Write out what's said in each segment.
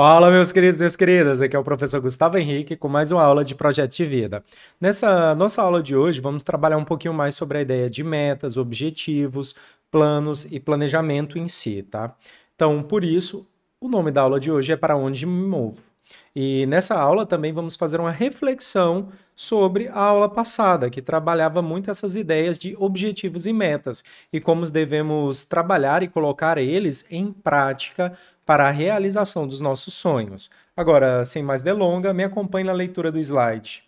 Fala, meus queridos e minhas queridas, aqui é o professor Gustavo Henrique com mais uma aula de Projeto de Vida. Nessa nossa aula de hoje, vamos trabalhar um pouquinho mais sobre a ideia de metas, objetivos, planos e planejamento em si, tá? Então, por isso, o nome da aula de hoje é Para Onde Me Movo. E nessa aula também vamos fazer uma reflexão sobre a aula passada, que trabalhava muito essas ideias de objetivos e metas e como devemos trabalhar e colocar eles em prática para a realização dos nossos sonhos. Agora, sem mais delonga, me acompanhe na leitura do slide.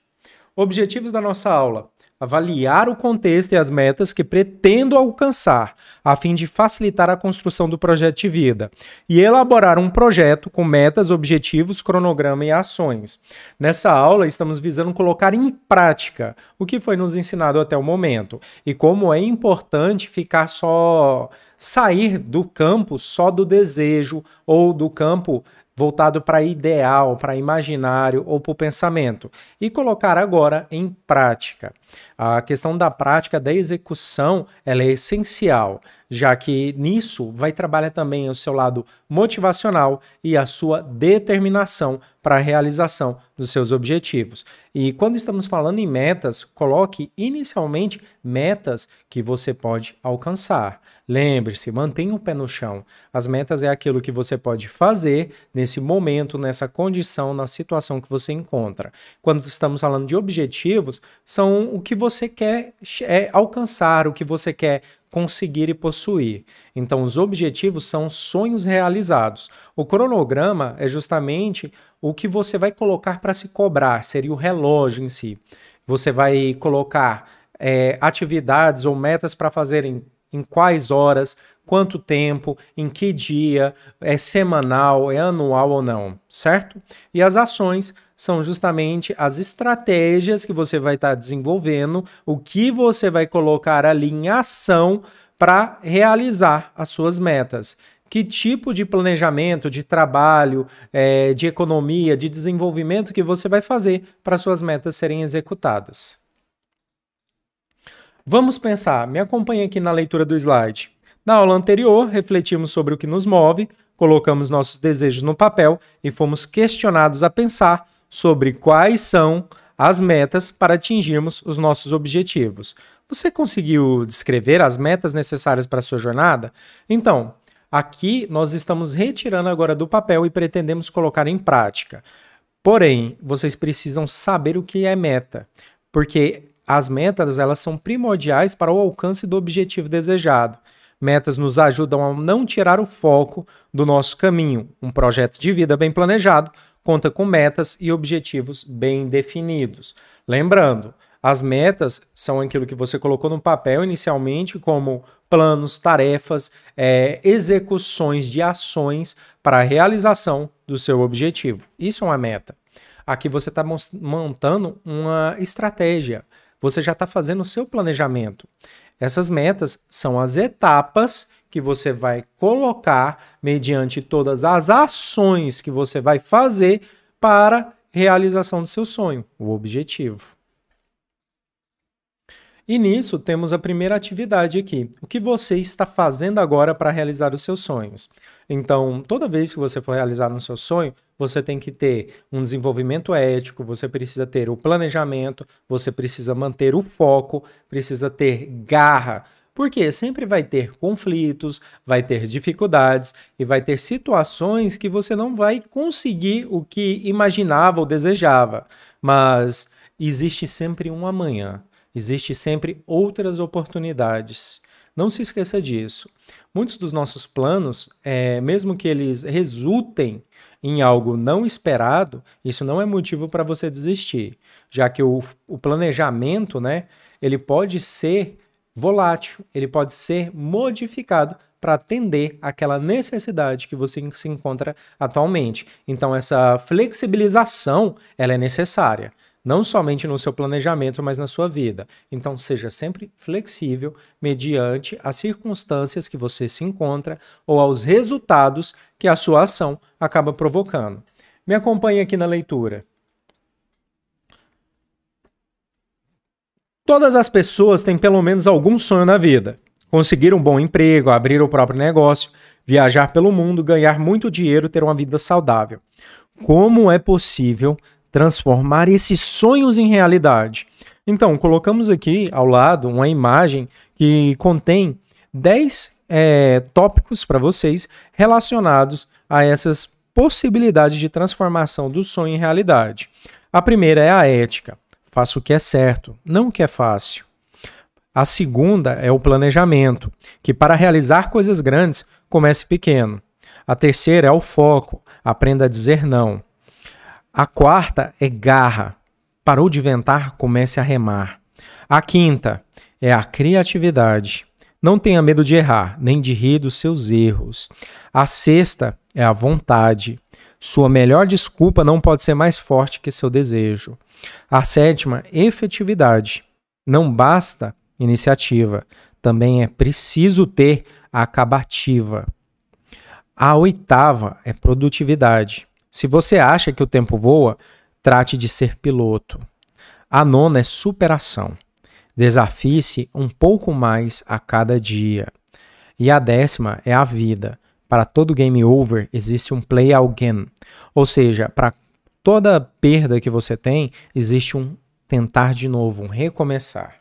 Objetivos da nossa aula: avaliar o contexto e as metas que pretendo alcançar, a fim de facilitar a construção do projeto de vida, e elaborar um projeto com metas, objetivos, cronograma e ações. Nessa aula, estamos visando colocar em prática o que foi nos ensinado até o momento e como é importante ficar só sair do campo só do desejo ou do campo voltado para ideal, para imaginário ou para o pensamento, e colocar agora em prática. A questão da prática da execução ela é essencial, já que nisso vai trabalhar também o seu lado motivacional e a sua determinação para a realização dos seus objetivos. E quando estamos falando em metas, coloque inicialmente metas que você pode alcançar. Lembre-se, mantenha o pé no chão. As metas é aquilo que você pode fazer nesse momento, nessa condição, na situação que você encontra. Quando estamos falando de objetivos, são o que você quer é, alcançar, o que você quer conseguir e possuir. Então, os objetivos são sonhos realizados. O cronograma é justamente o que você vai colocar para se cobrar, seria o relógio em si. Você vai colocar é, atividades ou metas para fazer em, em quais horas, quanto tempo, em que dia, é semanal, é anual ou não, certo? E as ações são justamente as estratégias que você vai estar tá desenvolvendo, o que você vai colocar ali em ação para realizar as suas metas que tipo de planejamento, de trabalho, é, de economia, de desenvolvimento que você vai fazer para suas metas serem executadas. Vamos pensar, me acompanha aqui na leitura do slide. Na aula anterior, refletimos sobre o que nos move, colocamos nossos desejos no papel e fomos questionados a pensar sobre quais são as metas para atingirmos os nossos objetivos. Você conseguiu descrever as metas necessárias para a sua jornada? Então, aqui nós estamos retirando agora do papel e pretendemos colocar em prática. Porém, vocês precisam saber o que é meta, porque as metas elas são primordiais para o alcance do objetivo desejado. Metas nos ajudam a não tirar o foco do nosso caminho. Um projeto de vida bem planejado conta com metas e objetivos bem definidos. Lembrando, as metas são aquilo que você colocou no papel inicialmente, como planos, tarefas, é, execuções de ações para a realização do seu objetivo. Isso é uma meta. Aqui você está montando uma estratégia. Você já está fazendo o seu planejamento. Essas metas são as etapas que você vai colocar mediante todas as ações que você vai fazer para realização do seu sonho, o objetivo. E nisso temos a primeira atividade aqui. O que você está fazendo agora para realizar os seus sonhos? Então, toda vez que você for realizar um seu sonho, você tem que ter um desenvolvimento ético, você precisa ter o planejamento, você precisa manter o foco, precisa ter garra. Porque sempre vai ter conflitos, vai ter dificuldades e vai ter situações que você não vai conseguir o que imaginava ou desejava. Mas existe sempre um amanhã, existe sempre outras oportunidades. Não se esqueça disso. Muitos dos nossos planos, é, mesmo que eles resultem em algo não esperado, isso não é motivo para você desistir, já que o, o planejamento, né, ele pode ser volátil, ele pode ser modificado para atender aquela necessidade que você se encontra atualmente. Então essa flexibilização, ela é necessária não somente no seu planejamento, mas na sua vida. Então, seja sempre flexível mediante as circunstâncias que você se encontra ou aos resultados que a sua ação acaba provocando. Me acompanhe aqui na leitura. Todas as pessoas têm pelo menos algum sonho na vida. Conseguir um bom emprego, abrir o próprio negócio, viajar pelo mundo, ganhar muito dinheiro, ter uma vida saudável. Como é possível transformar esses sonhos em realidade. Então, colocamos aqui ao lado uma imagem que contém 10 é, tópicos para vocês relacionados a essas possibilidades de transformação do sonho em realidade. A primeira é a ética. Faça o que é certo, não o que é fácil. A segunda é o planejamento, que para realizar coisas grandes, comece pequeno. A terceira é o foco, aprenda a dizer não. A quarta é garra. Parou de ventar, comece a remar. A quinta é a criatividade. Não tenha medo de errar, nem de rir dos seus erros. A sexta é a vontade. Sua melhor desculpa não pode ser mais forte que seu desejo. A sétima, efetividade. Não basta iniciativa, também é preciso ter acabativa. A oitava é produtividade. Se você acha que o tempo voa, trate de ser piloto. A nona é superação. Desafie-se um pouco mais a cada dia. E a décima é a vida. Para todo game over existe um play again, ou seja, para toda perda que você tem existe um tentar de novo, um recomeçar.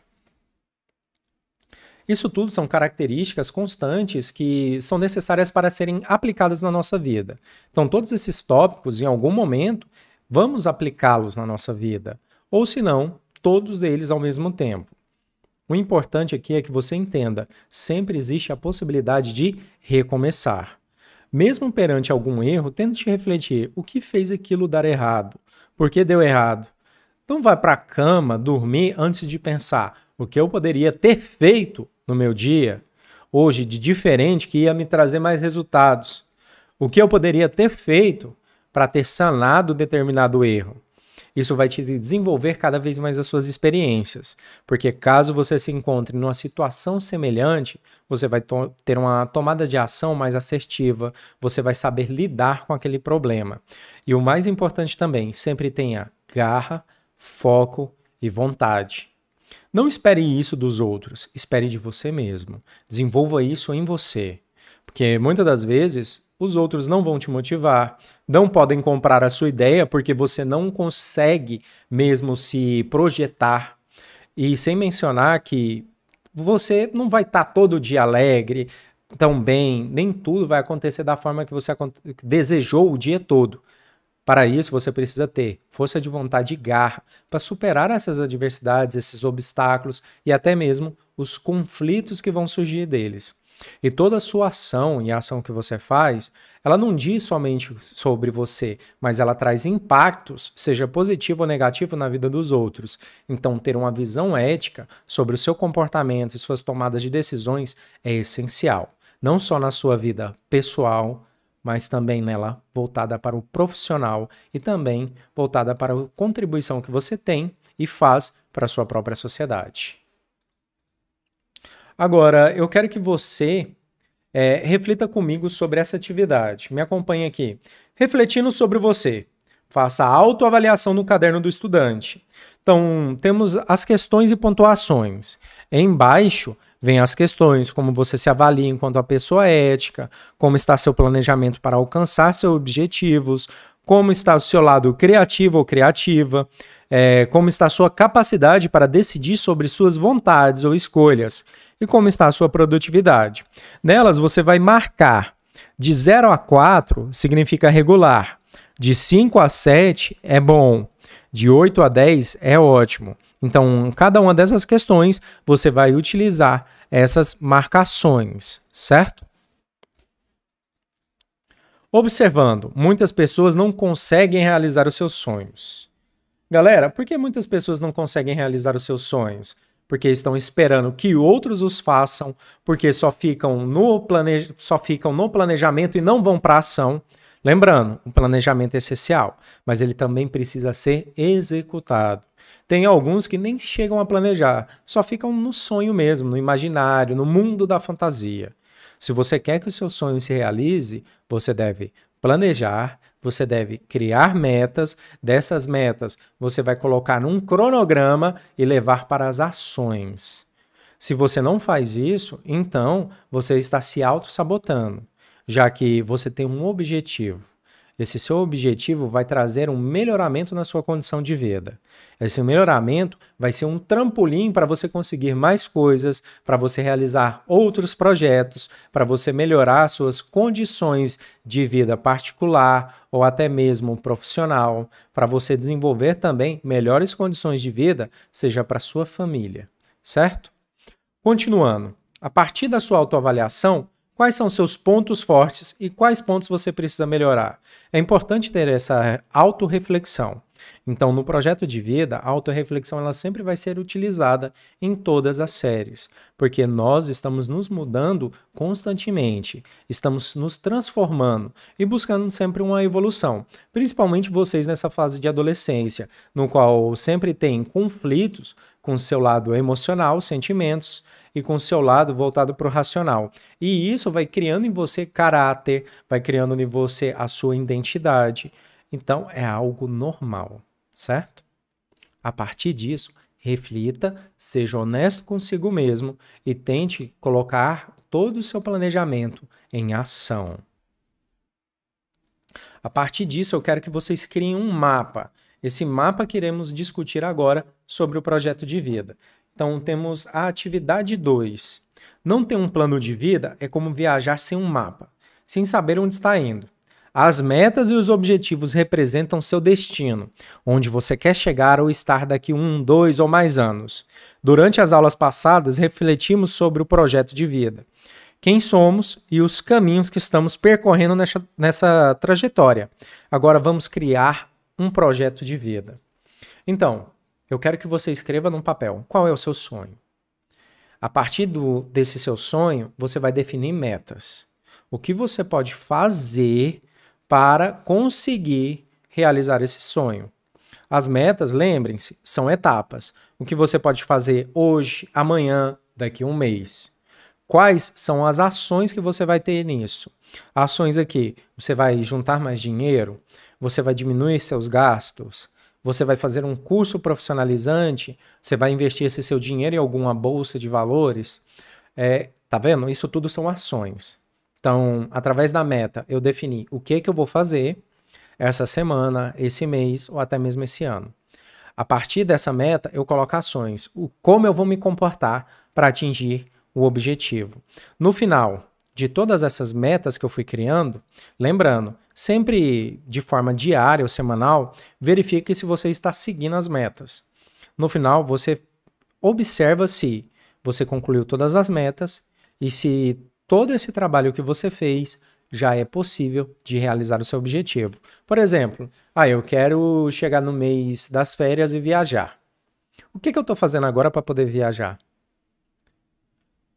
Isso tudo são características constantes que são necessárias para serem aplicadas na nossa vida. Então, todos esses tópicos, em algum momento, vamos aplicá-los na nossa vida, ou se não, todos eles ao mesmo tempo. O importante aqui é que você entenda, sempre existe a possibilidade de recomeçar. Mesmo perante algum erro, tente refletir o que fez aquilo dar errado, por que deu errado. Então vai para a cama, dormir antes de pensar o que eu poderia ter feito no meu dia, hoje, de diferente, que ia me trazer mais resultados. O que eu poderia ter feito para ter sanado determinado erro? Isso vai te desenvolver cada vez mais as suas experiências, porque caso você se encontre numa situação semelhante, você vai ter uma tomada de ação mais assertiva, você vai saber lidar com aquele problema. E o mais importante também, sempre tenha garra, foco e vontade. Não esperem isso dos outros, esperem de você mesmo. Desenvolva isso em você. Porque muitas das vezes os outros não vão te motivar, não podem comprar a sua ideia porque você não consegue mesmo se projetar. E sem mencionar que você não vai estar tá todo dia alegre, tão bem, nem tudo vai acontecer da forma que você desejou o dia todo. Para isso, você precisa ter força de vontade e garra para superar essas adversidades, esses obstáculos e até mesmo os conflitos que vão surgir deles. E toda a sua ação e a ação que você faz, ela não diz somente sobre você, mas ela traz impactos, seja positivo ou negativo, na vida dos outros. Então, ter uma visão ética sobre o seu comportamento e suas tomadas de decisões é essencial, não só na sua vida pessoal, mas também nela voltada para o profissional e também voltada para a contribuição que você tem e faz para a sua própria sociedade. Agora, eu quero que você é, reflita comigo sobre essa atividade. Me acompanhe aqui. Refletindo sobre você, faça a autoavaliação no caderno do estudante. Então, temos as questões e pontuações. Embaixo, Vem as questões, como você se avalia enquanto a pessoa ética, como está seu planejamento para alcançar seus objetivos, como está o seu lado criativo ou criativa, é, como está sua capacidade para decidir sobre suas vontades ou escolhas e como está a sua produtividade. Nelas, você vai marcar. De 0 a 4 significa regular, de 5 a 7 é bom, de 8 a 10 é ótimo. Então, cada uma dessas questões você vai utilizar essas marcações, certo? Observando, muitas pessoas não conseguem realizar os seus sonhos. Galera, por que muitas pessoas não conseguem realizar os seus sonhos? Porque estão esperando que outros os façam, porque só ficam no, plane, só ficam no planejamento e não vão para a ação. Lembrando, o planejamento é essencial, mas ele também precisa ser executado. Tem alguns que nem chegam a planejar, só ficam no sonho mesmo, no imaginário, no mundo da fantasia. Se você quer que o seu sonho se realize, você deve planejar, você deve criar metas, dessas metas você vai colocar num cronograma e levar para as ações. Se você não faz isso, então você está se auto-sabotando, já que você tem um objetivo. Esse seu objetivo vai trazer um melhoramento na sua condição de vida. Esse melhoramento vai ser um trampolim para você conseguir mais coisas, para você realizar outros projetos, para você melhorar suas condições de vida particular ou até mesmo profissional, para você desenvolver também melhores condições de vida, seja para sua família, certo? Continuando, a partir da sua autoavaliação, Quais são seus pontos fortes e quais pontos você precisa melhorar? É importante ter essa autorreflexão. Então, no projeto de vida, a autorreflexão ela sempre vai ser utilizada em todas as séries, porque nós estamos nos mudando constantemente, estamos nos transformando e buscando sempre uma evolução, principalmente vocês nessa fase de adolescência, no qual sempre tem conflitos com seu lado emocional, sentimentos, e com seu lado voltado para o racional. E isso vai criando em você caráter, vai criando em você a sua identidade. Então é algo normal, certo? A partir disso, reflita, seja honesto consigo mesmo e tente colocar todo o seu planejamento em ação. A partir disso, eu quero que vocês criem um mapa. Esse mapa que iremos discutir agora sobre o projeto de vida. Então temos a atividade 2. Não ter um plano de vida é como viajar sem um mapa, sem saber onde está indo. As metas e os objetivos representam seu destino, onde você quer chegar ou estar daqui um, dois ou mais anos. Durante as aulas passadas, refletimos sobre o projeto de vida, quem somos e os caminhos que estamos percorrendo nessa, nessa trajetória. Agora vamos criar um projeto de vida. Então, eu quero que você escreva num papel qual é o seu sonho. A partir do, desse seu sonho, você vai definir metas. O que você pode fazer para conseguir realizar esse sonho? As metas, lembrem-se, são etapas. O que você pode fazer hoje, amanhã, daqui a um mês. Quais são as ações que você vai ter nisso? Ações aqui: você vai juntar mais dinheiro, você vai diminuir seus gastos, você vai fazer um curso profissionalizante, você vai investir esse seu dinheiro em alguma bolsa de valores. É, tá vendo? Isso tudo são ações. Então, através da meta, eu defini o que, que eu vou fazer essa semana, esse mês ou até mesmo esse ano. A partir dessa meta, eu coloco ações, o como eu vou me comportar para atingir o objetivo. No final de todas essas metas que eu fui criando, lembrando, Sempre de forma diária ou semanal, verifique se você está seguindo as metas. No final, você observa se você concluiu todas as metas e se todo esse trabalho que você fez já é possível de realizar o seu objetivo. Por exemplo, ah, eu quero chegar no mês das férias e viajar. O que, que eu estou fazendo agora para poder viajar?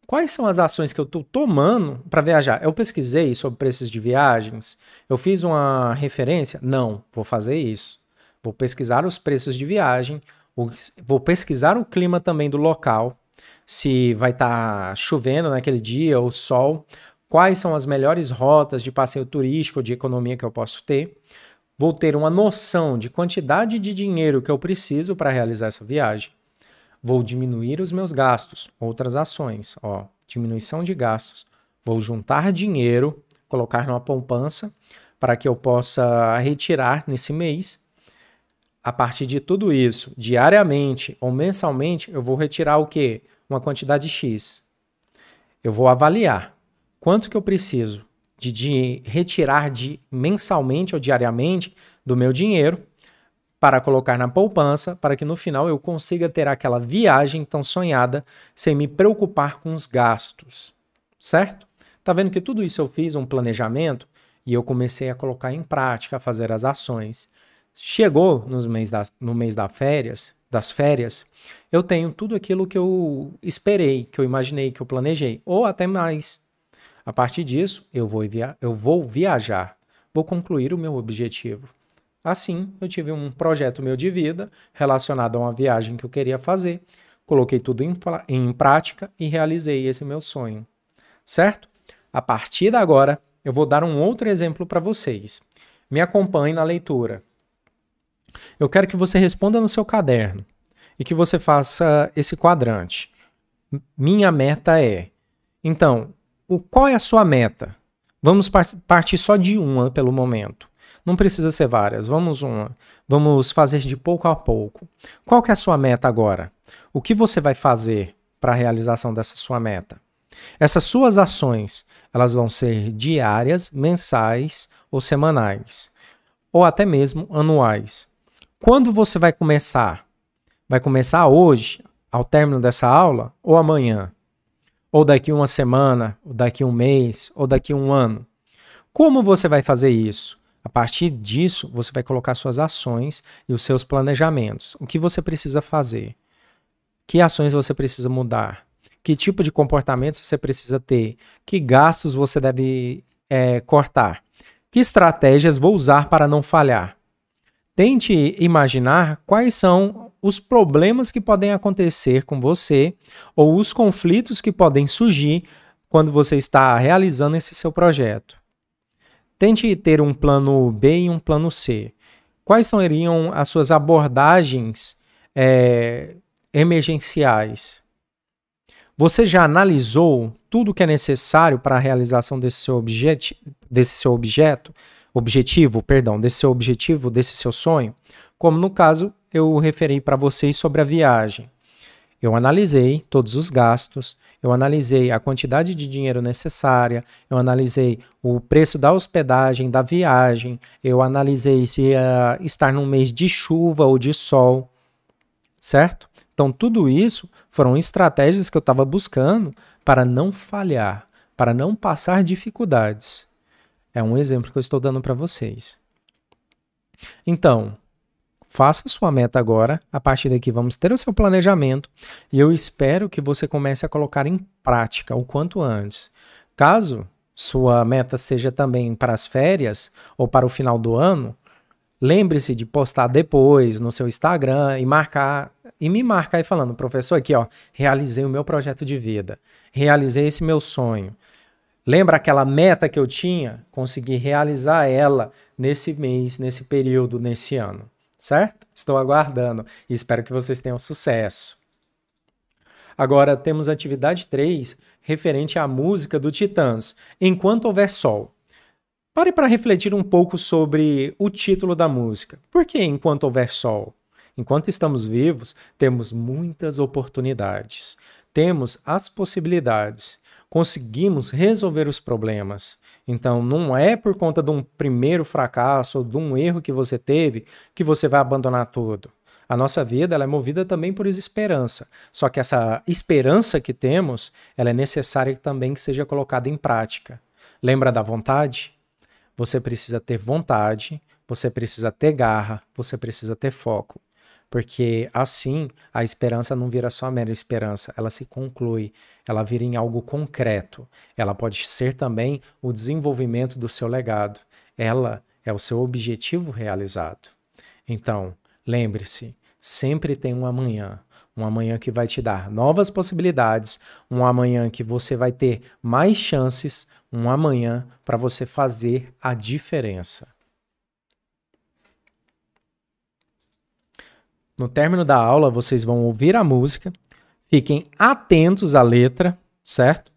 quais são as ações que eu estou tomando para viajar? Eu pesquisei sobre preços de viagens? Eu fiz uma referência? Não, vou fazer isso. Vou pesquisar os preços de viagem, vou pesquisar o clima também do local, se vai estar tá chovendo naquele dia ou sol, quais são as melhores rotas de passeio turístico de economia que eu posso ter. Vou ter uma noção de quantidade de dinheiro que eu preciso para realizar essa viagem Vou diminuir os meus gastos, outras ações, ó, diminuição de gastos. Vou juntar dinheiro, colocar numa poupança para que eu possa retirar nesse mês. A partir de tudo isso, diariamente ou mensalmente, eu vou retirar o quê? Uma quantidade X. Eu vou avaliar quanto que eu preciso de, de retirar de mensalmente ou diariamente do meu dinheiro para colocar na poupança, para que no final eu consiga ter aquela viagem tão sonhada sem me preocupar com os gastos, certo? Tá vendo que tudo isso eu fiz um planejamento e eu comecei a colocar em prática, a fazer as ações. Chegou nos mês no mês das férias, das férias, eu tenho tudo aquilo que eu esperei, que eu imaginei, que eu planejei, ou até mais. A partir disso, eu vou, via eu vou viajar, vou concluir o meu objetivo. Assim, eu tive um projeto meu de vida relacionado a uma viagem que eu queria fazer, coloquei tudo em, em prática e realizei esse meu sonho, certo? A partir de agora, eu vou dar um outro exemplo para vocês. Me acompanhe na leitura. Eu quero que você responda no seu caderno e que você faça esse quadrante. Minha meta é. Então, o, qual é a sua meta? Vamos partir só de uma pelo momento. Não precisa ser várias, vamos uma. Vamos fazer de pouco a pouco. Qual que é a sua meta agora? O que você vai fazer para a realização dessa sua meta? Essas suas ações, elas vão ser diárias, mensais ou semanais, ou até mesmo anuais. Quando você vai começar? Vai começar hoje, ao término dessa aula, ou amanhã? Ou daqui uma semana, ou daqui um mês, ou daqui um ano? Como você vai fazer isso? A partir disso, você vai colocar suas ações e os seus planejamentos. O que você precisa fazer? Que ações você precisa mudar? Que tipo de comportamentos você precisa ter? Que gastos você deve é, cortar? Que estratégias vou usar para não falhar? Tente imaginar quais são os problemas que podem acontecer com você ou os conflitos que podem surgir quando você está realizando esse seu projeto. Tente ter um plano B e um plano C. Quais seriam as suas abordagens é, emergenciais? Você já analisou tudo que é necessário para a realização desse seu, objet desse seu objeto, objetivo, perdão, desse seu objetivo, desse seu sonho? Como no caso eu referi para vocês sobre a viagem. Eu analisei todos os gastos, eu analisei a quantidade de dinheiro necessária, eu analisei o preço da hospedagem, da viagem, eu analisei se ia ah, estar num mês de chuva ou de sol, certo? Então, tudo isso foram estratégias que eu estava buscando para não falhar, para não passar dificuldades. É um exemplo que eu estou dando para vocês. Então, Faça sua meta agora. A partir daqui vamos ter o seu planejamento e eu espero que você comece a colocar em prática o quanto antes. Caso sua meta seja também para as férias ou para o final do ano, lembre-se de postar depois no seu Instagram e marcar e me marcar aí falando, professor, aqui ó, realizei o meu projeto de vida, realizei esse meu sonho. Lembra aquela meta que eu tinha? Consegui realizar ela nesse mês, nesse período, nesse ano certo? Estou aguardando e espero que vocês tenham sucesso. Agora temos atividade 3, referente à música do Titãs, Enquanto Houver Sol. Pare para refletir um pouco sobre o título da música. Por que Enquanto Houver Sol? Enquanto estamos vivos, temos muitas oportunidades, temos as possibilidades conseguimos resolver os problemas. Então, não é por conta de um primeiro fracasso ou de um erro que você teve que você vai abandonar tudo. A nossa vida ela é movida também por esperança. Só que essa esperança que temos, ela é necessária também que seja colocada em prática. Lembra da vontade? Você precisa ter vontade, você precisa ter garra, você precisa ter foco. Porque assim, a esperança não vira só a mera esperança, ela se conclui, ela vira em algo concreto. Ela pode ser também o desenvolvimento do seu legado. Ela é o seu objetivo realizado. Então, lembre-se, sempre tem um amanhã. Um amanhã que vai te dar novas possibilidades, um amanhã que você vai ter mais chances, um amanhã para você fazer a diferença. No término da aula, vocês vão ouvir a música, fiquem atentos à letra, certo?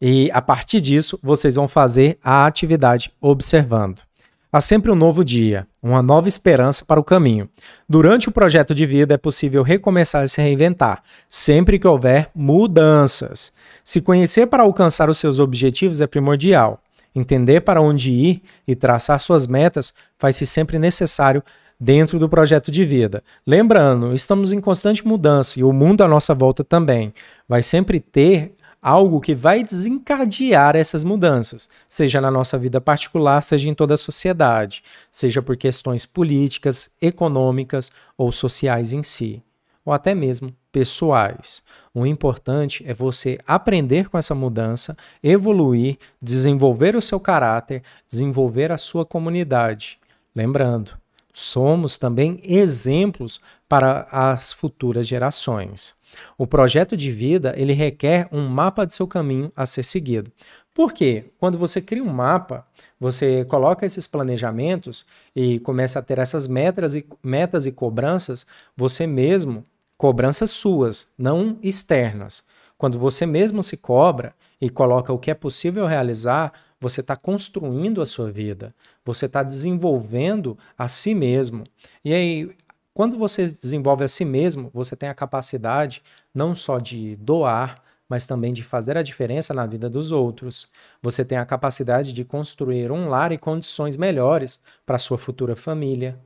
E a partir disso, vocês vão fazer a atividade observando. Há sempre um novo dia, uma nova esperança para o caminho. Durante o projeto de vida é possível recomeçar e se reinventar, sempre que houver mudanças. Se conhecer para alcançar os seus objetivos é primordial. Entender para onde ir e traçar suas metas faz-se sempre necessário dentro do projeto de vida. Lembrando, estamos em constante mudança e o mundo à nossa volta também. Vai sempre ter algo que vai desencadear essas mudanças, seja na nossa vida particular, seja em toda a sociedade, seja por questões políticas, econômicas ou sociais em si, ou até mesmo pessoais. O importante é você aprender com essa mudança, evoluir, desenvolver o seu caráter, desenvolver a sua comunidade. Lembrando, somos também exemplos para as futuras gerações. O projeto de vida, ele requer um mapa de seu caminho a ser seguido. Por quê? Quando você cria um mapa, você coloca esses planejamentos e começa a ter essas metas e, metas e cobranças, você mesmo, cobranças suas, não externas. Quando você mesmo se cobra e coloca o que é possível realizar, você está construindo a sua vida, você está desenvolvendo a si mesmo. E aí, quando você desenvolve a si mesmo, você tem a capacidade não só de doar, mas também de fazer a diferença na vida dos outros. Você tem a capacidade de construir um lar e condições melhores para sua futura família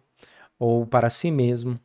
ou para si mesmo.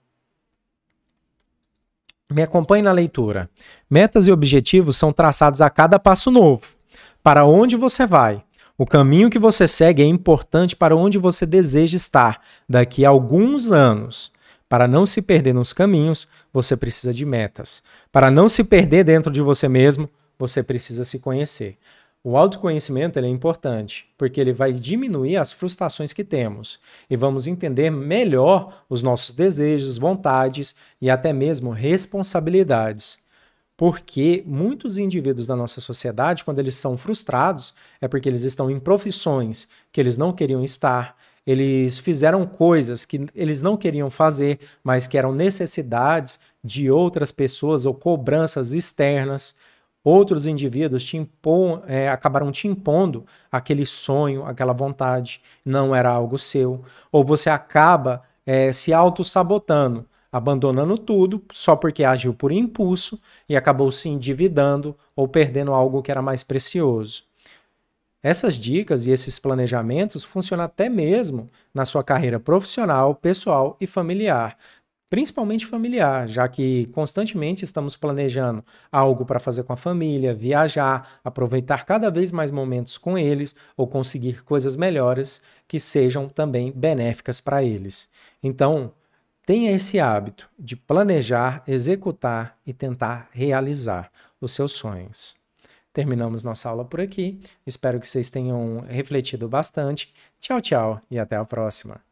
Me acompanhe na leitura. Metas e objetivos são traçados a cada passo novo. Para onde você vai? O caminho que você segue é importante para onde você deseja estar daqui a alguns anos. Para não se perder nos caminhos, você precisa de metas. Para não se perder dentro de você mesmo, você precisa se conhecer. O autoconhecimento é importante, porque ele vai diminuir as frustrações que temos e vamos entender melhor os nossos desejos, vontades e até mesmo responsabilidades. Porque muitos indivíduos da nossa sociedade, quando eles são frustrados, é porque eles estão em profissões que eles não queriam estar, eles fizeram coisas que eles não queriam fazer, mas que eram necessidades de outras pessoas ou cobranças externas. Outros indivíduos te é, acabaram te impondo aquele sonho, aquela vontade, não era algo seu. Ou você acaba é, se auto-sabotando abandonando tudo só porque agiu por impulso e acabou se endividando ou perdendo algo que era mais precioso. Essas dicas e esses planejamentos funcionam até mesmo na sua carreira profissional, pessoal e familiar. Principalmente familiar, já que constantemente estamos planejando algo para fazer com a família, viajar, aproveitar cada vez mais momentos com eles ou conseguir coisas melhores que sejam também benéficas para eles. Então, Tenha esse hábito de planejar, executar e tentar realizar os seus sonhos. Terminamos nossa aula por aqui. Espero que vocês tenham refletido bastante. Tchau, tchau e até a próxima.